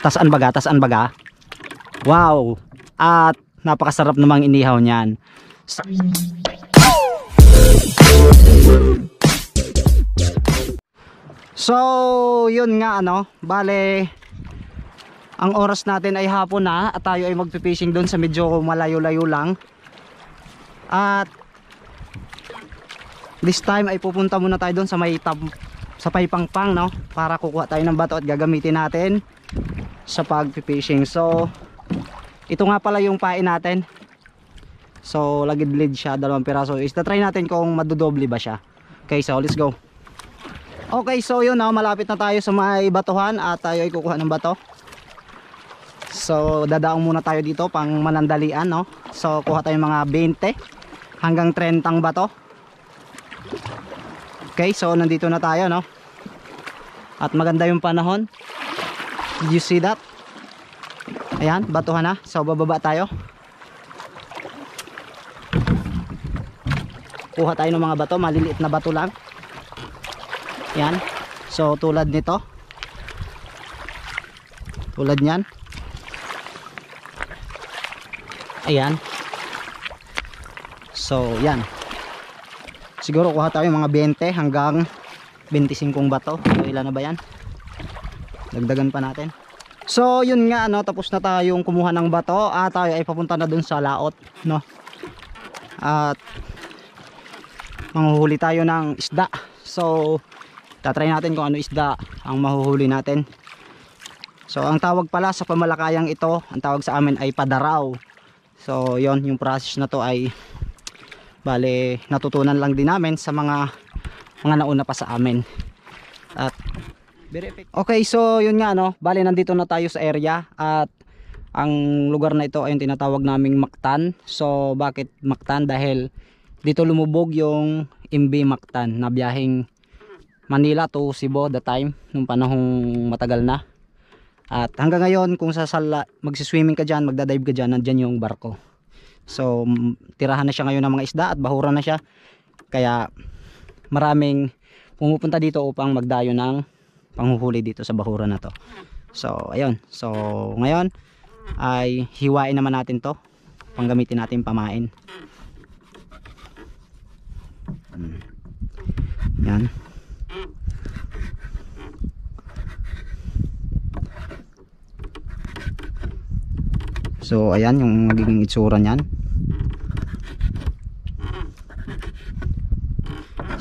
tasan baga, tasan baga. Wow! At napakasarap namang inihaw niyan. so, yun nga ano, bale ang oras natin ay hapon na at tayo ay magpipishing doon sa medyo malayo-layo lang. At this time ay pupunta muna tayo doon sa may tab sa paypangpang no para kukuha tayo ng bato at gagamitin natin sa pag-fishing. So, ito nga pala yung pain natin. So, lagid-lid siya, dalawang piraso. Ista-try natin kung madudoble ba siya. Okay, so let's go. Okay, so yun na, malapit na tayo sa may batuhan at tayo ay kukuha ng bato. So, dadaong muna tayo dito pang manandalian, no? So, kuha tayo mga 20 hanggang 30 bato. Okay, so nandito na tayo, no? At maganda yung panahon. Did you see that? Ayan, batuhan na. So, bababa tayo. Kuha tayo ng mga bato. Maliliit na bato lang. Ayan. So, tulad nito. Tulad nyan. Ayan. So, yan. Siguro kuha tayo mga 20 hanggang 25 bato. So, ilan na ba yan? dagdagan pa natin so yun nga ano tapos na tayong kumuha ng bato at tayo ay papunta na dun sa laot no at manghuhuli tayo ng isda so tatry natin kung ano isda ang mahuhuli natin so ang tawag pala sa pamalakayang ito ang tawag sa amin ay padaraw so yun yung process na to ay bale natutunan lang din namin sa mga mga nauna pa sa amin Very effective. Okay, so yun nga no. Bali nandito na tayo sa area at ang lugar na ito ay yung tinatawag naming Mactan. So bakit Mactan? Dahil dito lumubog yung MB Mactan na biyaheng Manila to Cebu the time nung panahong matagal na. At hanggang ngayon kung sasala magsi-swimming ka diyan, magda-dive ka diyan, nandiyan yung barko. So tirahan na siya ngayon ng mga isda at bahura na siya. Kaya maraming pumupunta dito upang magdayo ng panghuhuli dito sa bahura na to so ayun so ngayon ay hiwain naman natin to panggamitin natin pamain hmm. yan So ayan yung magiging itsura niyan.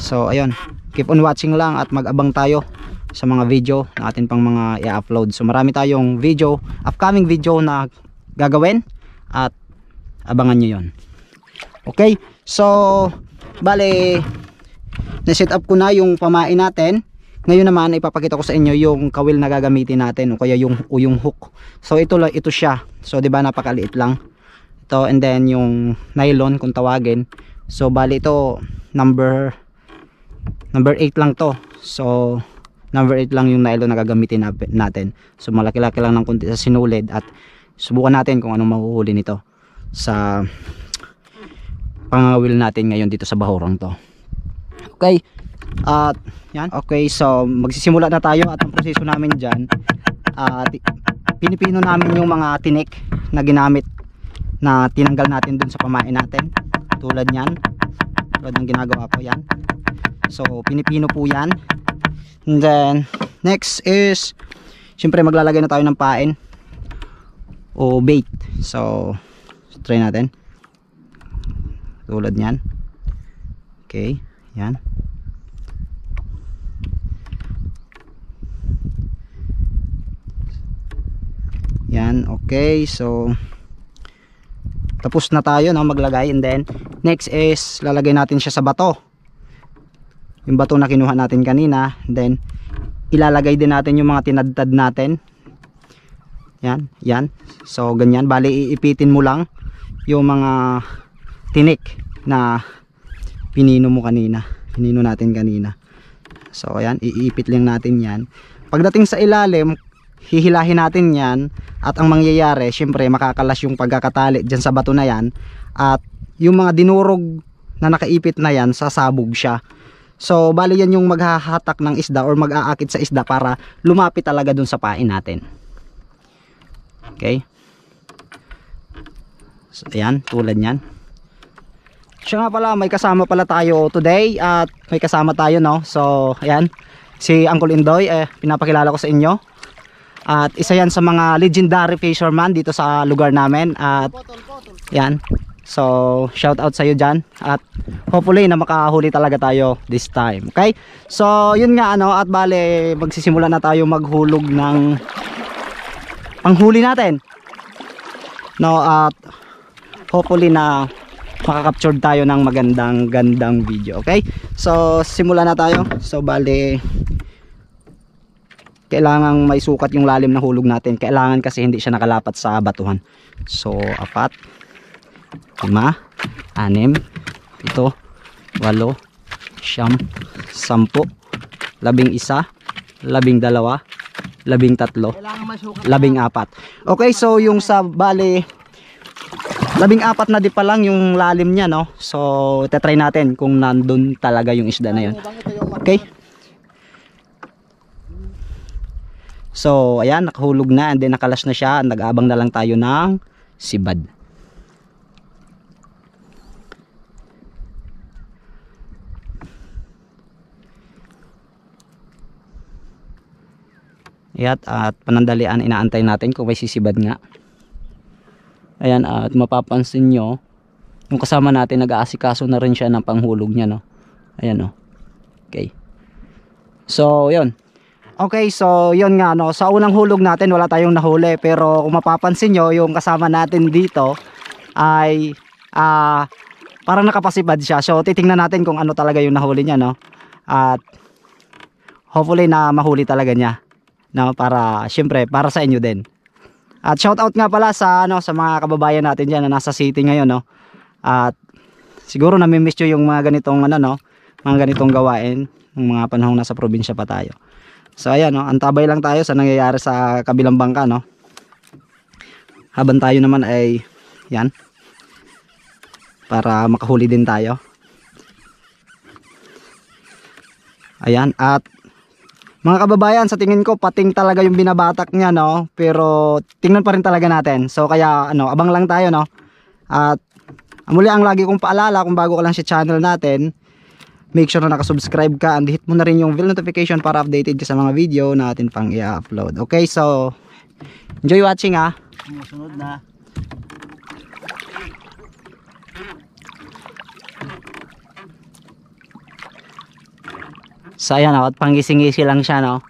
So ayun, keep on watching lang at mag-abang tayo sa mga video na atin pang mga i-upload so marami tayong video upcoming video na gagawin at abangan nyo yon okay so bale na set up ko na yung pamain natin ngayon naman ipapakita ko sa inyo yung kawil na gagamitin natin o kaya yung o yung hook. So ito ito siya. So 'di ba napakaliit lang. Ito and then yung nylon kung tawagin. So bali ito number number 8 lang to. So number 8 lang yung nylon na gagamitin natin so malaki-laki lang ng konti sa sinulid at subukan natin kung anong mahuhuli nito sa pangawil natin ngayon dito sa bahurang to okay at yan okay so magsisimula na tayo at ang proseso namin dyan uh, pinipino namin yung mga tinik na ginamit na tinanggal natin dun sa pamain natin tulad yan tulad ng ginagawa ko yan so pinipino po yan And then, next is, syempre maglalagay na tayo ng pain o bait. So, try natin. Tulad niyan. Okay, yan. Yan, okay. So, tapos na tayo no, maglagay. And then, next is, lalagay natin siya sa bato yung bato na kinuha natin kanina then ilalagay din natin yung mga tinadtad natin yan yan so ganyan bali iipitin mo lang yung mga tinik na pinino mo kanina pinino natin kanina so ayan iipit lang natin yan pagdating sa ilalim hihilahin natin yan at ang mangyayari syempre makakalas yung pagkakatali dyan sa bato na yan at yung mga dinurog na nakaipit na yan sasabog siya So, bali yan yung maghahatak ng isda or mag-aakit sa isda para lumapit talaga dun sa pain natin. Okay? So, ayan, tulad yan. Siya nga pala, may kasama pala tayo today at may kasama tayo, no? So, ayan, si Uncle Indoy, eh, pinapakilala ko sa inyo. At isa yan sa mga legendary fisherman dito sa lugar namin. At, yan, So, shout out sa iyo diyan at hopefully na makahuli talaga tayo this time. Okay? So, yun nga ano at bale magsisimula na tayo maghulog ng panghuli natin. No, at hopefully na makakapture tayo ng magandang gandang video. Okay? So, simula na tayo. So, bale kailangan may sukat yung lalim na hulog natin. Kailangan kasi hindi siya nakalapat sa batuhan. So, apat lima, anim, pito, walo, siyam, sampo, labing isa, labing dalawa, labing tatlo, labing apat. Okay, so yung sa bali, labing apat na di pa lang yung lalim niya, no? So, itatry natin kung nandun talaga yung isda na yun. Okay? So, ayan, nakahulog na and then nakalas na siya. Nag-abang na lang tayo ng sibad. Ayan, at panandalian inaantay natin kung may sisibad nga. Ayan, at mapapansin nyo, yung kasama natin nag-aasikaso na rin siya ng panghulog niya, no? Ayan, no? Okay. So, yon Okay, so, yon nga, no? Sa unang hulog natin, wala tayong nahuli. Pero, kung mapapansin nyo, yung kasama natin dito ay, ah, uh, parang nakapasibad siya. So, titingnan natin kung ano talaga yung nahuli niya, no? At, hopefully na mahuli talaga niya no para syempre para sa inyo din at shout out nga pala sa ano sa mga kababayan natin diyan na nasa city ngayon no. At siguro nami-miss yung mga ganitong ano no, mga ganitong gawain ng mga panahong nasa probinsya pa tayo. So ayan no, antabay lang tayo sa nangyayari sa kabilang bangka no. Habang tayo naman ay yan para makahuli din tayo. Ayan at mga kababayan, sa tingin ko pating talaga yung binabatak niya no, pero tingnan pa rin talaga natin. So kaya ano, abang lang tayo no. At muli ang lagi kong paalala kung bago ka lang sa si channel natin, make sure na naka-subscribe ka and hit mo na rin yung bell notification para updated ka sa mga video natin pang i-upload. Okay, so enjoy watching ha. Ah. Sunod na. So ayan o, oh, panggising lang siya no.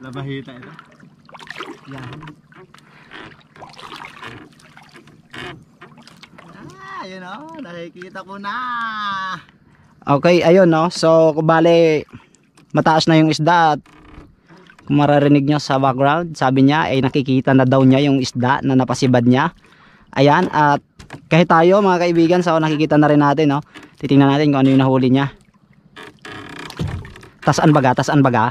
Labahita ito. Yan. Ah, yun o, oh, nakikita ko na. Okay, ayun no. So kubali, mataas na yung isda at kung mararinig nyo sa background, sabi niya ay eh, nakikita na daw niya yung isda na napasibad niya. Ayan, at kahit tayo mga kaibigan, so nakikita na rin natin, no? titingnan natin kung ano yung nahuli niya tasan baga tasan baga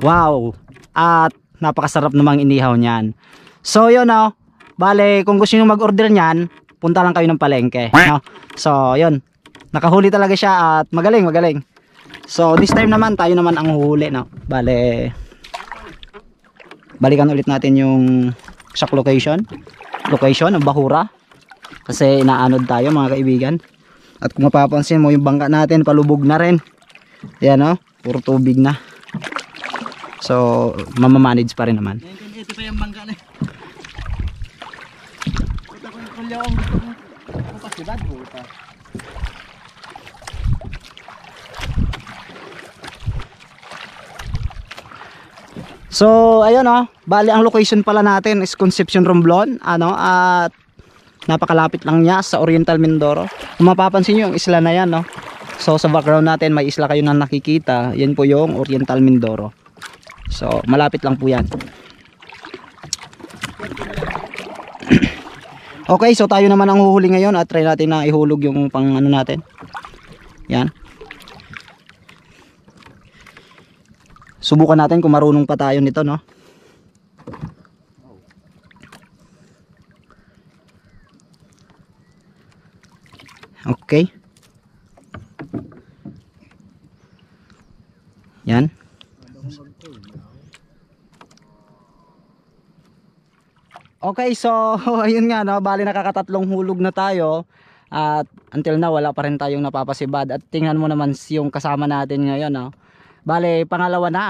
wow at napakasarap namang inihaw niyan so yun o bale kung gusto nyo mag order niyan punta lang kayo ng palengke no? so yun nakahuli talaga siya at magaling magaling so this time naman tayo naman ang huli no? bale balikan ulit natin yung shock location location ng bahura kasi inaanod tayo mga kaibigan at kung mapapansin mo yung bangka natin palubog na rin. Ayun oh, puro tubig na. So, mamamanage pa rin naman. Ito pa yung bangka na. Ito ko yung So, ayun oh, bali ang location pala natin is Concepcion Romblon, ano, at napakalapit lang niya sa Oriental Mindoro. Kung mapapansin nyo yung isla na yan, no? So sa background natin may isla kayo na nakikita. Yan po yung Oriental Mindoro. So malapit lang po yan. Okay, so tayo naman ang huhuli ngayon at try natin na ihulog yung pang ano natin. Yan. Subukan natin kung marunong pa tayo nito, no? Okay? Yan. Okay, so ayun nga no, bali nakakatatlong hulog na tayo at until now wala pa rin tayong napapasibad at tingnan mo naman yung kasama natin ngayon no. Bali pangalawa na.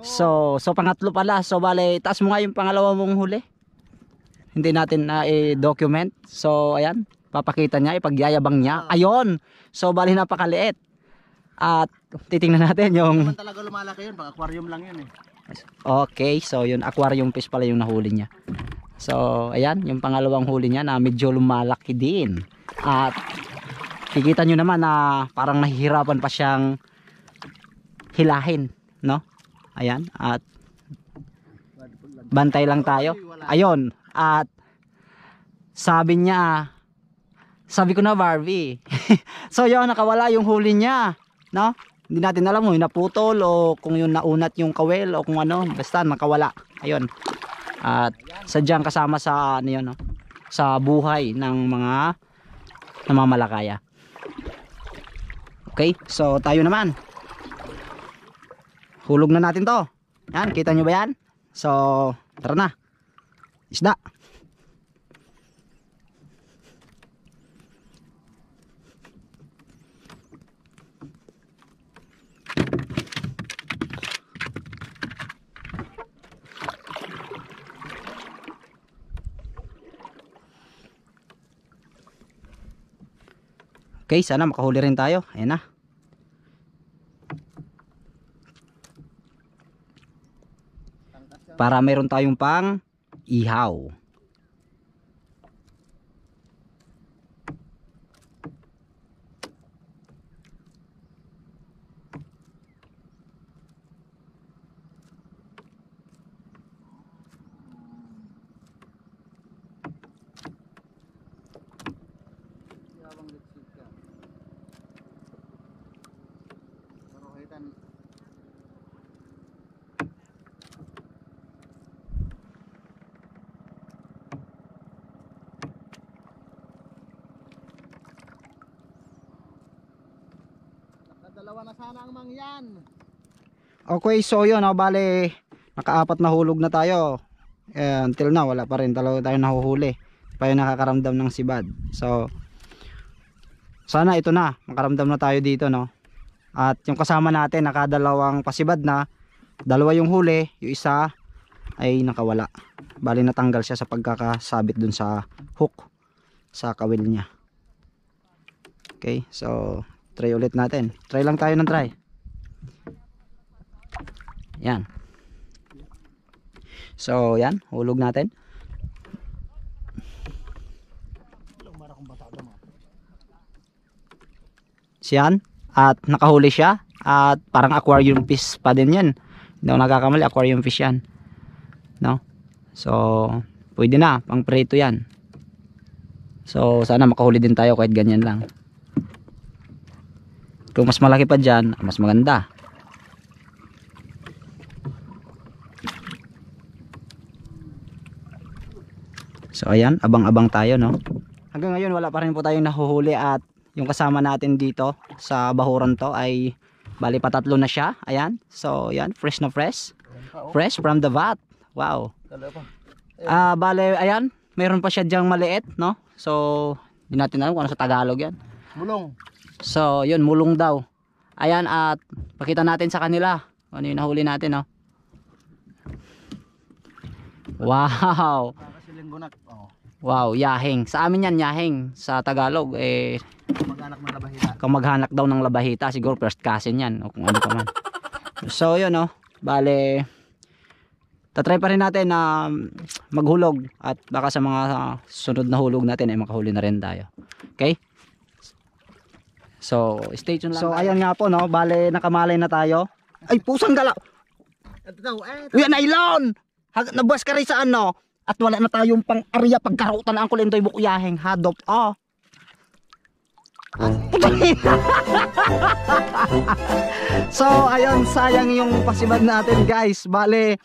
So, so pangatlo pala. So bali taas mo nga yung pangalawa mong huli. Hindi natin na uh, i-document. So ayan papakita niya, ipagyayabang niya. Ah. Ayun. So bali napakaliit. At titingnan natin yung Naman talaga lumalaki 'yun, pag aquarium lang 'yun eh. Okay, so yun aquarium fish pala yung nahuli niya. So, ayan, yung pangalawang huli niya na medyo lumalaki din. At kikita nyo naman na parang nahihirapan pa siyang hilahin, no? Ayan, at bantay lang tayo. Ayun, at sabi niya sabi ko na Barbie. so yun, nakawala yung huli niya. No? Hindi natin alam mo, yung naputol o kung yung naunat yung kawel o kung ano. Basta nakawala. Ayun. At sadyang kasama sa ano yun, no? sa buhay ng mga namamalakaya. Okay, so tayo naman. Hulog na natin to. Yan, kita nyo ba yan? So, tara na. Isda. Okay, sana makahuli rin tayo. Ayan na. Para meron tayong pang ihaw. Dalawa na sana ang mangyan. Okay, so yun, oh, bale, nakaapat na hulog na tayo. Eh, until now, wala pa rin dalawa tayo nahuhuli. Pa yung nakakaramdam ng sibad. So, sana ito na, makaramdam na tayo dito, no? At yung kasama natin, nakadalawang pasibad na, dalawa yung huli, yung isa ay nakawala. Bali natanggal siya sa pagkakasabit dun sa hook, sa kawil niya. Okay, so try ulit natin try lang tayo ng try yan so yan hulog natin siyan at nakahuli siya at parang aquarium fish pa din yan hindi ako nagkakamali aquarium fish yan no so pwede na pang preto yan so sana makahuli din tayo kahit ganyan lang kung mas malaki pa dyan, mas maganda. So ayan, abang-abang tayo no. Hanggang ngayon wala pa rin po tayong nahuhuli at yung kasama natin dito sa bahuran to ay bali patatlo na siya. Ayan. So ayan, fresh na fresh. Fresh from the vat. Wow. Ah, uh, bale ayan, mayroon pa siya diyang maliit no. So hindi natin alam kung ano sa Tagalog yan. Mulong. So, yun, mulong daw. Ayan, at pakita natin sa kanila. Ano yung nahuli natin, no? Oh. Wow. Wow, yaheng. Sa amin yan, yaheng. Sa Tagalog, eh... kamag ng labahita. Kamaghanak daw ng labahita. Siguro first cousin yan. O kung ano pa man. So, yun, no? Oh. Bale, tatry pa rin natin na maghulog. At baka sa mga sunod na hulog natin, ay eh, makahuli na rin tayo. Okay? So, stay tuned lang. So, ayan nga po, no? Bale, nakamalay na tayo. Ay, pusang gala! Eh, Uy, na ilon! Nabuwas ka rin sa ano? At wala na tayong pang-arya ariya na ang kulendoy bukuyaheng. Hadop, oh. so, ayun, sayang yung pasibad natin, guys. Bale,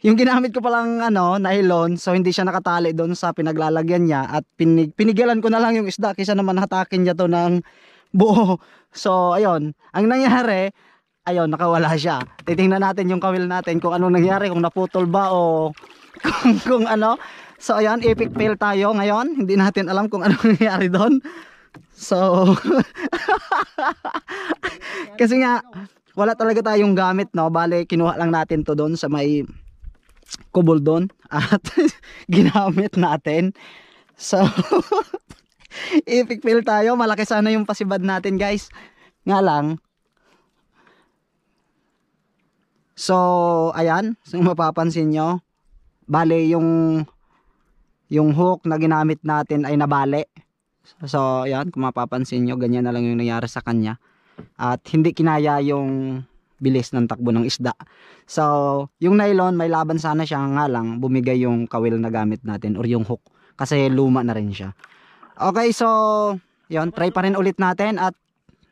yung ginamit ko palang ano, nylon, so hindi siya nakatali doon sa pinaglalagyan niya at pinig pinigilan ko na lang yung isda kaysa naman hatakin niya to ng buo. So, ayun. Ang nangyari, ayun, nakawala siya. Titingnan natin yung kawil natin kung anong nangyari, kung naputol ba o kung, kung ano. So, ayun, epic fail tayo ngayon. Hindi natin alam kung anong nangyari doon. So, kasi nga, wala talaga tayong gamit, no? Bale, kinuha lang natin to doon sa may kubol doon at ginamit natin. So, epic fail tayo. Malaki sana yung pasibad natin guys. Nga lang. So, ayan. So, mapapansin nyo. Bale, yung yung hook na ginamit natin ay nabale. So, ayan. Kung mapapansin nyo, ganyan na lang yung nangyari sa kanya. At hindi kinaya yung bilis ng takbo ng isda. So, yung nylon, may laban sana siya nga lang bumigay yung kawil na gamit natin or yung hook. Kasi luma na rin siya. Okay, so, yon try pa rin ulit natin at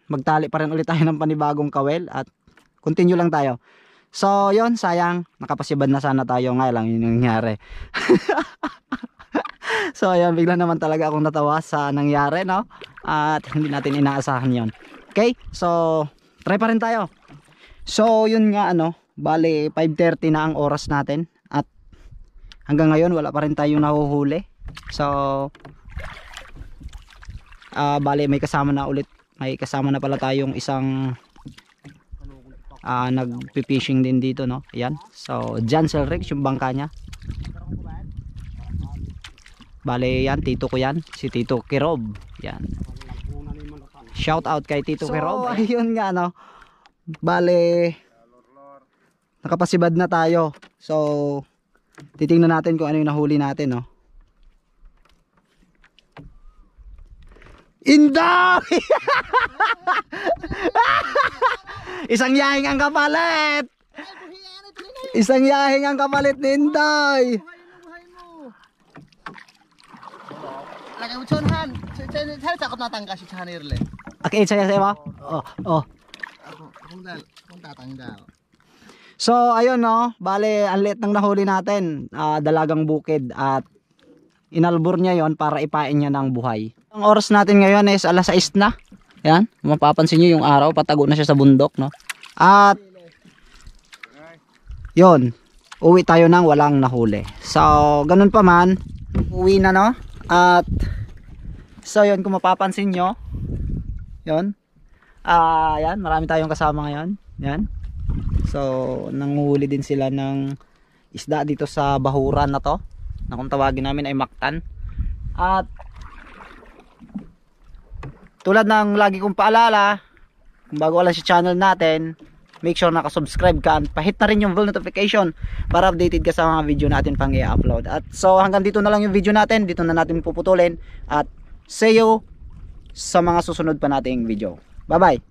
magtali pa rin ulit tayo ng panibagong kawel at continue lang tayo. So, yon sayang, nakapasibad na sana tayo nga lang yung nangyari. so, ayan, bigla naman talaga akong natawa sa nangyari, no? At hindi natin inaasahan yon Okay, so, try pa rin tayo. So, yun nga, ano, bale, 5.30 na ang oras natin. At hanggang ngayon, wala pa rin tayong nahuhuli. So, uh, bale may kasama na ulit may kasama na pala tayong isang uh, ah, nagpipishing din dito no ayan so John Selrex yung bangka niya bale yan tito ko yan si tito Kirob yan shout out kay tito so, Kirob ayun nga no bale nakapasibad na tayo so titingnan natin kung ano yung nahuli natin no Inday! Isang yahing ang kapalit! Isang yahing ang kapalit ni Inday! Lagay mo chonhan! Sari takot natangka si Chanirle. Okay, saya saya ba? Oh, oh. So, ayun no, bale, ang liit ng nahuli natin, uh, dalagang bukid at inalbor niya yon para ipain niya ng buhay. Ang oras natin ngayon is alas 6 na. Yan, mapapansin niyo yung araw, patago na siya sa bundok, no? At, yon uwi tayo nang walang nahuli. So, ganun pa man, uwi na, no? At, so yon kung mapapansin nyo, yon ah, uh, yan, marami tayong kasama ngayon. Yan. So, nanguhuli din sila ng isda dito sa bahuran na to. Na kung tawagin namin ay maktan. At tulad ng lagi kong paalala kung bago alas sa channel natin make sure nakasubscribe ka and pahit na rin yung bell notification para updated ka sa mga video natin pang i-upload at so hanggang dito na lang yung video natin dito na natin puputulin at see you sa mga susunod pa nating video bye bye